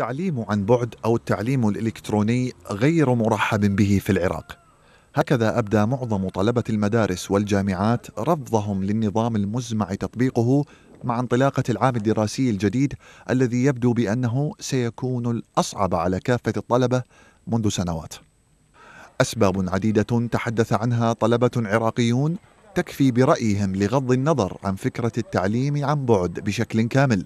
التعليم عن بعد أو التعليم الإلكتروني غير مرحب به في العراق هكذا أبدى معظم طلبة المدارس والجامعات رفضهم للنظام المزمع تطبيقه مع انطلاقة العام الدراسي الجديد الذي يبدو بأنه سيكون الأصعب على كافة الطلبة منذ سنوات أسباب عديدة تحدث عنها طلبة عراقيون تكفي برأيهم لغض النظر عن فكرة التعليم عن بعد بشكل كامل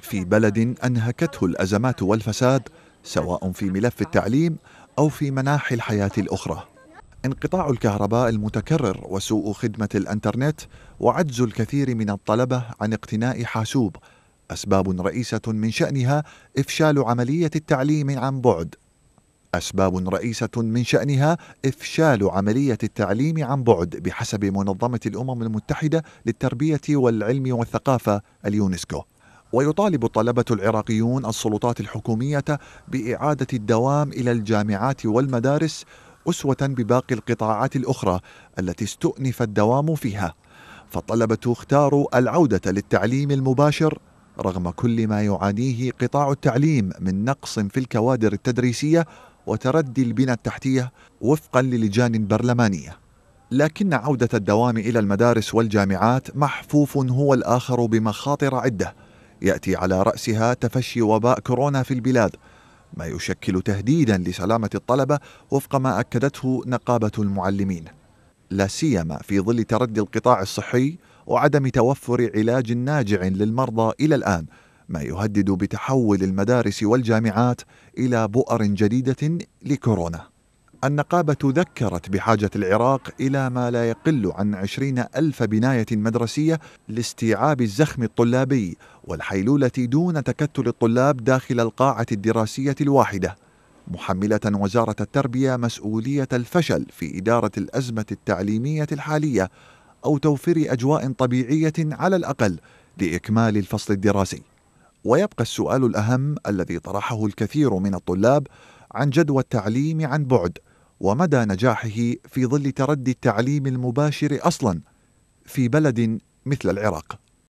في بلد انهكته الازمات والفساد سواء في ملف التعليم او في مناحي الحياه الاخرى انقطاع الكهرباء المتكرر وسوء خدمه الانترنت وعجز الكثير من الطلبه عن اقتناء حاسوب اسباب رئيسه من شانها افشال عمليه التعليم عن بعد اسباب رئيسه من شانها افشال عمليه التعليم عن بعد بحسب منظمه الامم المتحده للتربيه والعلم والثقافه اليونسكو ويطالب الطلبة العراقيون السلطات الحكومية بإعادة الدوام إلى الجامعات والمدارس أسوة بباقي القطاعات الأخرى التي استؤنف الدوام فيها فالطلبة اختاروا العودة للتعليم المباشر رغم كل ما يعانيه قطاع التعليم من نقص في الكوادر التدريسية وتردي البنى التحتية وفقا للجان برلمانية لكن عودة الدوام إلى المدارس والجامعات محفوف هو الآخر بمخاطر عدة ياتي على راسها تفشي وباء كورونا في البلاد ما يشكل تهديدا لسلامه الطلبه وفق ما اكدته نقابه المعلمين لا سيما في ظل تردي القطاع الصحي وعدم توفر علاج ناجع للمرضى الى الان ما يهدد بتحول المدارس والجامعات الى بؤر جديده لكورونا النقابة ذكرت بحاجة العراق إلى ما لا يقل عن عشرين ألف بناية مدرسية لاستيعاب الزخم الطلابي والحيلولة دون تكتل الطلاب داخل القاعة الدراسية الواحدة محملة وزارة التربية مسؤولية الفشل في إدارة الأزمة التعليمية الحالية أو توفير أجواء طبيعية على الأقل لإكمال الفصل الدراسي ويبقى السؤال الأهم الذي طرحه الكثير من الطلاب عن جدوى التعليم عن بعد ومدى نجاحه في ظل تردي التعليم المباشر اصلا في بلد مثل العراق